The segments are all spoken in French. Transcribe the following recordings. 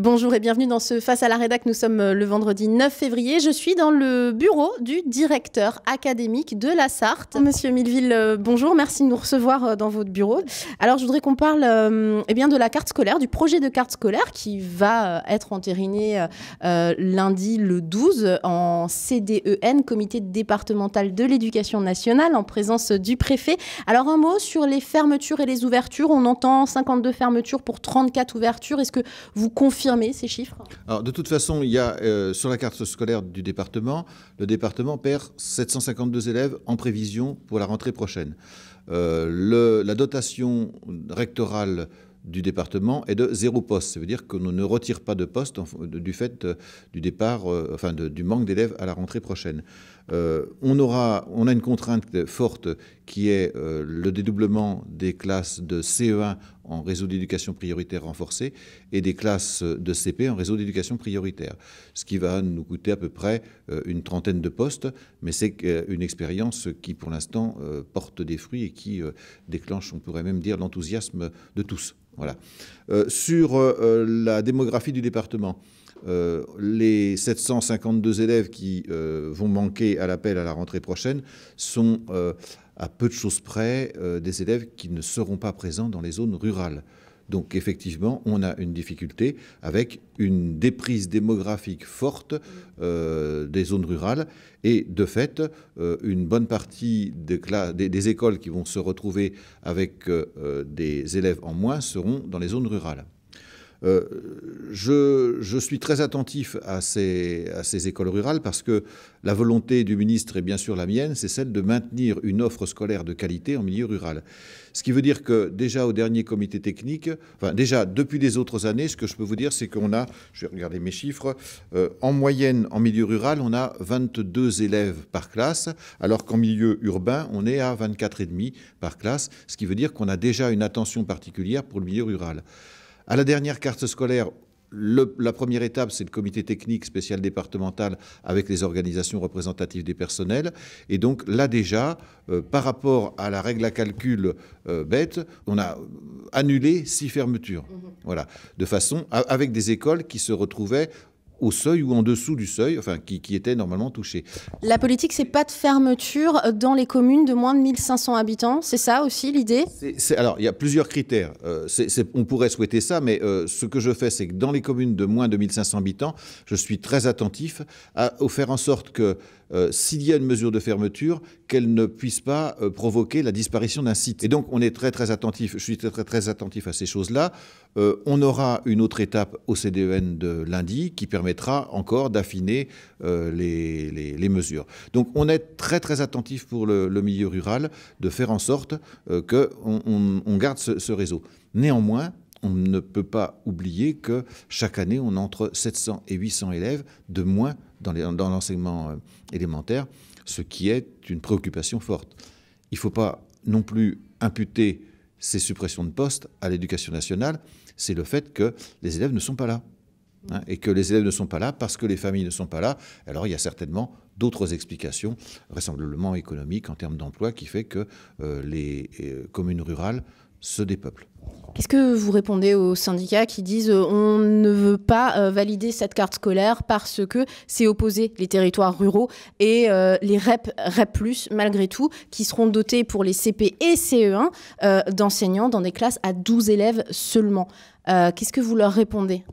Bonjour et bienvenue dans ce Face à la Rédac. Nous sommes euh, le vendredi 9 février. Je suis dans le bureau du directeur académique de la Sarthe. Monsieur Milville, euh, bonjour. Merci de nous recevoir euh, dans votre bureau. Alors, je voudrais qu'on parle eh bien, de la carte scolaire, du projet de carte scolaire qui va être entériné lundi le 12 en CDEN, Comité départemental de l'éducation nationale, en présence du préfet. Alors, un mot sur les fermetures et les ouvertures. On entend 52 fermetures pour 34 ouvertures. Est-ce que vous confirmez ces chiffres de toute façon, il y a euh, sur la carte scolaire du département, le département perd 752 élèves en prévision pour la rentrée prochaine. Euh, le, la dotation rectorale du département est de zéro poste. Ça veut dire que nous ne retire pas de poste du fait euh, du départ, enfin du manque d'élèves à la rentrée prochaine. on, aura, on a une contrainte forte qui est le dédoublement des classes de CE1 en réseau d'éducation prioritaire renforcé et des classes de CP en réseau d'éducation prioritaire, ce qui va nous coûter à peu près euh, une trentaine de postes, mais c'est euh, une expérience qui pour l'instant euh, porte des fruits et qui déclenche, on pourrait même dire, l'enthousiasme de tous. Voilà. sur la démographie du département, les 752 élèves qui vont manquer à l'appel à la rentrée prochaine sont à peu de choses près euh, des élèves qui ne seront pas présents dans les zones rurales. Donc effectivement, on a une difficulté avec une déprise démographique forte euh, des zones rurales et de fait, euh, une bonne partie des, écoles qui vont se retrouver avec des élèves en moins seront dans les zones rurales. Euh, je, suis très attentif à ces, écoles rurales parce que la volonté du ministre et bien sûr la mienne, c'est celle de maintenir une offre scolaire de qualité en milieu rural. Ce qui veut dire que déjà au dernier comité technique, enfin déjà depuis les autres années, ce que je peux vous dire, c'est qu'on a, je vais regarder mes chiffres, euh, en moyenne en milieu rural, on a 22 élèves par classe, alors qu'en milieu urbain, on est à 24,5 par classe, ce qui veut dire qu'on a déjà une attention particulière pour le milieu rural. À la dernière carte scolaire, la première étape, c'est le comité technique spécial départemental avec les organisations représentatives des personnels. Et donc là déjà, euh, par rapport à la règle à calcul euh, bête, on a annulé six fermetures. Mhm. Voilà, de façon avec des écoles qui se retrouvaient au seuil ou en dessous du seuil, enfin, qui, qui étaient normalement touché. La politique, c'est pas de fermeture dans les communes de moins de 1500 habitants, c'est ça aussi l'idée Alors, il y a plusieurs critères. Euh, on pourrait souhaiter ça, mais euh, ce que je fais, c'est que dans les communes de moins de 1500 habitants, je suis très attentif à faire en sorte que euh, s'il y a une mesure de fermeture, qu'elle ne puisse pas euh, provoquer la disparition d'un site. Et donc, on est très, très attentif. Je suis très, très, attentif à ces choses-là. Euh, on aura une autre étape au CDEN de lundi qui permettra encore d'affiner les, mesures. Donc, on est très, très attentif pour le, milieu rural de faire en sorte qu'on on, garde ce, réseau. Néanmoins, on ne peut pas oublier que chaque année, on entre 700 et 800 élèves de moins dans l'enseignement euh, élémentaire, ce qui est une préoccupation forte. Il ne faut pas non plus imputer ces suppressions de postes à l'éducation nationale, c'est le fait que les élèves ne sont pas là. Hein, et que les élèves ne sont pas là parce que les familles ne sont pas là. Alors il y a certainement d'autres explications, vraisemblablement économiques en termes d'emploi, qui fait que euh, les euh, communes rurales se dépeuplent. Qu'est-ce que vous répondez aux syndicats qui disent euh, on ne veut pas euh, valider cette carte scolaire parce que c'est opposé les territoires ruraux et euh, les REP, e malgré tout, qui seront dotés pour les CP et CE1 d'enseignants dans des classes à 12 élèves seulement Qu'est-ce que vous leur répondez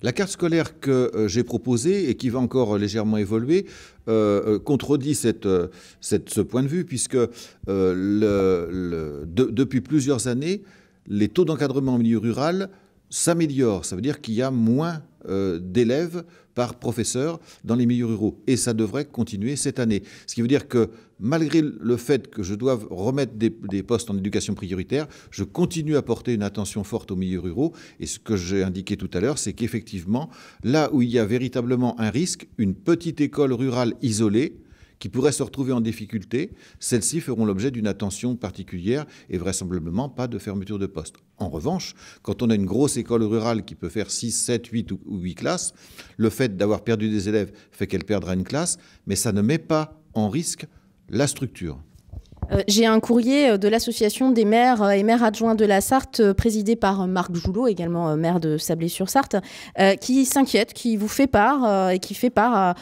la carte scolaire que j'ai proposée et qui va encore légèrement évoluer contredit cette, ce point de vue, puisque depuis plusieurs années, les taux d'encadrement au milieu rural s'améliorent. Ça veut dire qu'il y a moins euh, d'élèves par professeur dans les milieux ruraux. Et ça devrait continuer cette année. Ce qui veut dire que malgré le fait que je doive remettre des, des postes en éducation prioritaire, je continue à porter une attention forte aux milieux ruraux. Et ce que j'ai indiqué tout à l'heure, c'est qu'effectivement, là où il y a véritablement un risque, une petite école rurale isolée, qui pourraient se retrouver en difficulté, celles-ci feront l'objet d'une attention particulière et vraisemblablement pas de fermeture de poste. En revanche, quand on a une grosse école rurale qui peut faire 6, 7, 8 ou 8 classes, le fait d'avoir perdu des élèves fait qu'elle perdra une classe, mais ça ne met pas en risque la structure. Euh, j'ai un courrier euh, de l'association des maires euh, et maires adjoints de la Sarthe, présidé par Marc Joulot, également maire de Sablé-sur-Sarthe, qui s'inquiète, qui vous fait part et qui fait part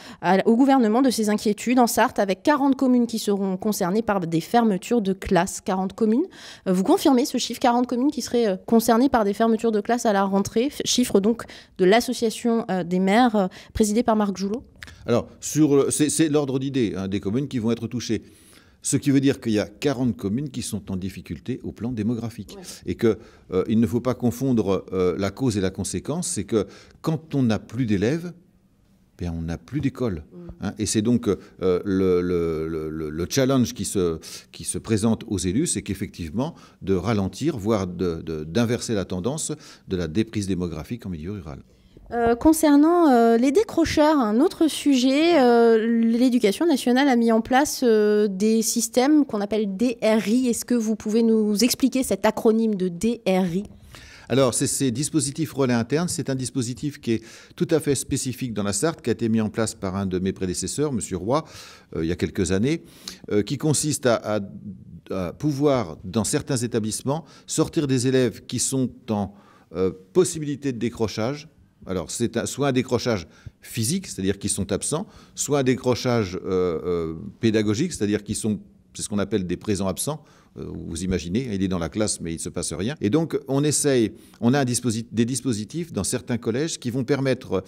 au gouvernement de ses inquiétudes en Sarthe, avec 40 communes qui seront concernées par des fermetures de classes. 40 communes. Vous confirmez ce chiffre 40 communes qui seraient concernées par des fermetures de classes à la rentrée, chiffre donc de l'association des maires, présidée par Marc Joulot Alors, c'est l'ordre d'idée hein, des communes qui vont être touchées. Ce qui veut dire qu'il y a 40 communes qui sont en difficulté au plan démographique. Et qu'il euh, ne faut pas confondre euh, la cause et la conséquence, c'est que quand on n'a plus d'élèves, ben, on n'a plus d'école. Mm. Hein, et c'est donc euh, le, challenge qui se, qui se présente aux élus, c'est qu'effectivement, de ralentir, voire d'inverser la tendance de la déprise démographique en milieu rural. Euh, concernant euh, les décrocheurs, un autre sujet, euh, l'éducation nationale a mis en place des systèmes qu'on appelle DRI. Est-ce que vous pouvez nous expliquer cet acronyme de DRI alors, c'est ces dispositifs relais internes. C'est un dispositif qui est tout à fait spécifique dans la Sarthe, qui a été mis en place par un de mes prédécesseurs, M. Roy, il y a quelques années, qui consiste à, pouvoir, dans certains établissements, sortir des élèves qui sont en possibilité de décrochage alors, c'est soit un décrochage physique, c'est-à-dire qu'ils sont absents, soit un décrochage euh, euh, pédagogique, c'est-à-dire qu'ils sont, c'est ce qu'on appelle des présents absents. Euh, vous imaginez, il est dans la classe, mais il ne se passe rien. Et donc, on essaye, on a des dispositifs dans certains collèges qui vont permettre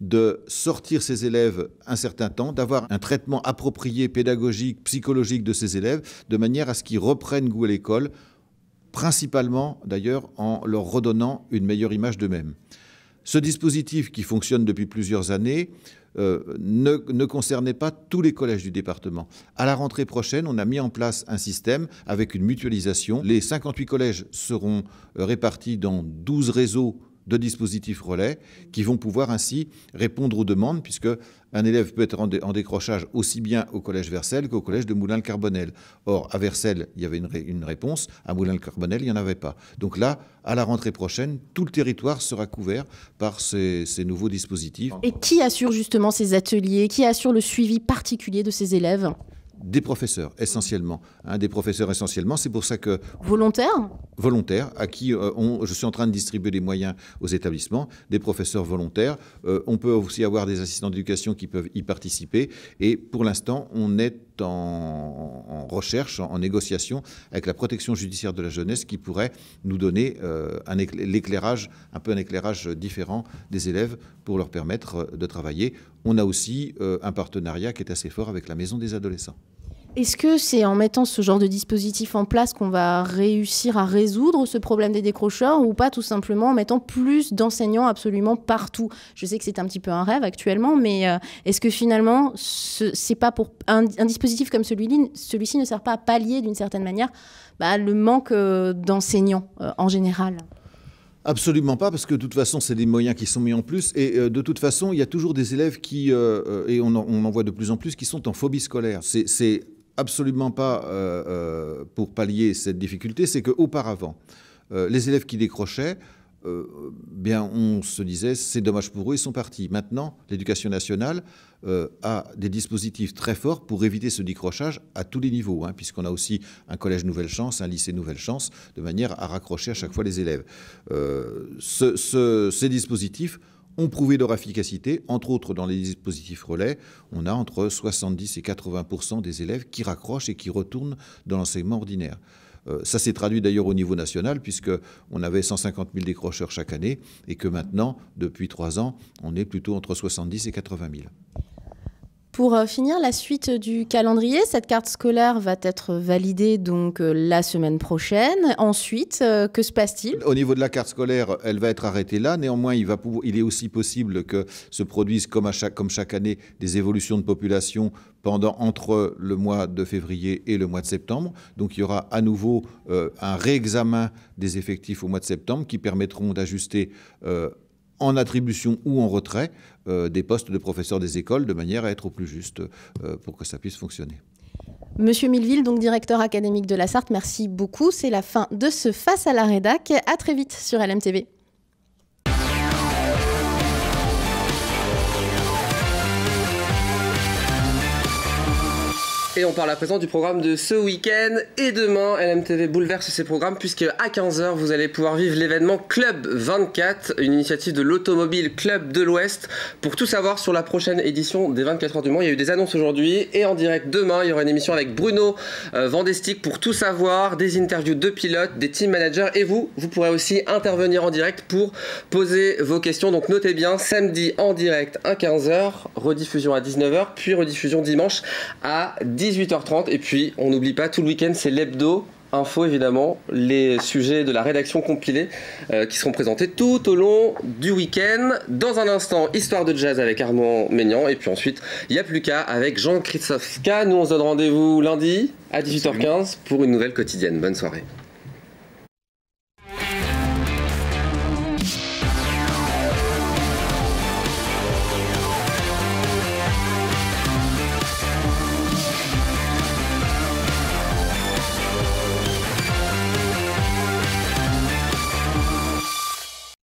de sortir ces élèves un certain temps, d'avoir un traitement approprié pédagogique, psychologique de ces élèves, de manière à ce qu'ils reprennent goût à l'école, principalement d'ailleurs en leur redonnant une meilleure image d'eux-mêmes. Ce dispositif, qui fonctionne depuis plusieurs années, euh, ne, ne, concernait pas tous les collèges du département. À la rentrée prochaine, on a mis en place un système avec une mutualisation. Les 58 collèges seront euh, répartis dans 12 réseaux de dispositifs relais qui vont pouvoir ainsi répondre aux demandes, puisque un élève peut être en, décrochage aussi bien au collège Versel qu'au collège de Moulin-le-Carbonel. Or, à Versel, il y avait une, réponse, à Moulin-le-Carbonel, il n'y en avait pas. Donc là, à la rentrée prochaine, tout le territoire sera couvert par ces nouveaux dispositifs. Et qui assure justement ces ateliers Qui assure le suivi particulier de ces élèves des professeurs essentiellement, des professeurs essentiellement. C'est pour ça que volontaires, volontaires, à qui euh, je suis en train de distribuer les moyens aux établissements, des professeurs volontaires. Euh, on peut aussi avoir des assistants d'éducation qui peuvent y participer. Et pour l'instant, on est en, recherche, en, négociation avec la protection judiciaire de la jeunesse qui pourrait nous donner euh, un un peu un éclairage différent des élèves pour leur permettre de travailler on a aussi euh, un partenariat qui est assez fort avec la Maison des adolescents. Est-ce que c'est en mettant ce genre de dispositif en place qu'on va réussir à résoudre ce problème des décrocheurs ou pas tout simplement en mettant plus d'enseignants absolument partout Je sais que c'est un petit peu un rêve actuellement, mais euh, est-ce que finalement c'est pas pour un, dispositif comme celui-ci ne sert pas à pallier d'une certaine manière bah, le manque euh, d'enseignants en général Absolument pas, parce que de toute façon, c'est des moyens qui sont mis en plus. Et euh, de toute façon, il y a toujours des élèves qui, euh, euh, et on en, voit de plus en plus, qui sont en phobie scolaire. C'est absolument pas pour pallier cette difficulté, c'est qu'auparavant, les élèves qui décrochaient, euh, bien, on se disait, c'est dommage pour eux, ils sont partis. Maintenant, l'éducation nationale euh, a des dispositifs très forts pour éviter ce décrochage à tous les niveaux, hein, puisqu'on a aussi un collège Nouvelle Chance, un lycée Nouvelle Chance, de manière à raccrocher à chaque fois les élèves. Euh, ces dispositifs ont prouvé leur efficacité, entre autres dans les dispositifs relais, on a entre 70 et 80 des élèves qui raccrochent et qui retournent dans l'enseignement ordinaire. Euh, ça s'est traduit d'ailleurs au niveau national, puisqu'on avait 150 000 décrocheurs chaque année, et que maintenant, depuis trois ans, on est plutôt entre 70 et 80 000. Pour euh, finir, la suite du calendrier, cette carte scolaire va être validée donc euh, la semaine prochaine. Ensuite, euh, que se passe-t-il Au niveau de la carte scolaire, elle va être arrêtée là. Néanmoins, il, est aussi possible que se produisent, comme, chaque, année, des évolutions de population pendant entre le mois de février et le mois de septembre. Donc il y aura à nouveau un réexamen des effectifs au mois de septembre qui permettront d'ajuster en attribution ou en retrait euh, des postes de professeurs des écoles de manière à être au plus juste euh, pour que ça puisse fonctionner. Monsieur Milville, donc directeur académique de la Sarthe, merci beaucoup. C'est la fin de ce Face à la Rédac. À très vite sur LMTV. Et on parle à présent du programme de ce week-end. Et demain, LMTV bouleverse ses programmes puisque à 15h, vous allez pouvoir vivre l'événement Club 24, une initiative de l'Automobile Club de l'Ouest. Pour tout savoir sur la prochaine édition des 24 heures du Mans, il y a eu des annonces aujourd'hui. Et en direct demain, il y aura une émission avec Bruno euh, Vandestick pour tout savoir, des interviews de pilotes, des team managers. Et vous, vous pourrez aussi intervenir en direct pour poser vos questions. Donc notez bien, samedi en direct à 15h, rediffusion à 19h, puis rediffusion dimanche à 10h. 18h30. Et puis, on n'oublie pas, tout le week-end, c'est l'hebdo info évidemment, les sujets de la rédaction compilée euh, qui seront présentés tout au long du week-end. Dans un instant, histoire de jazz avec Armand Maignan et puis ensuite, il n'y a plus qu'à avec Jean-Christophe Nous, on se donne rendez-vous lundi à 18h15 pour une nouvelle quotidienne. Bonne soirée.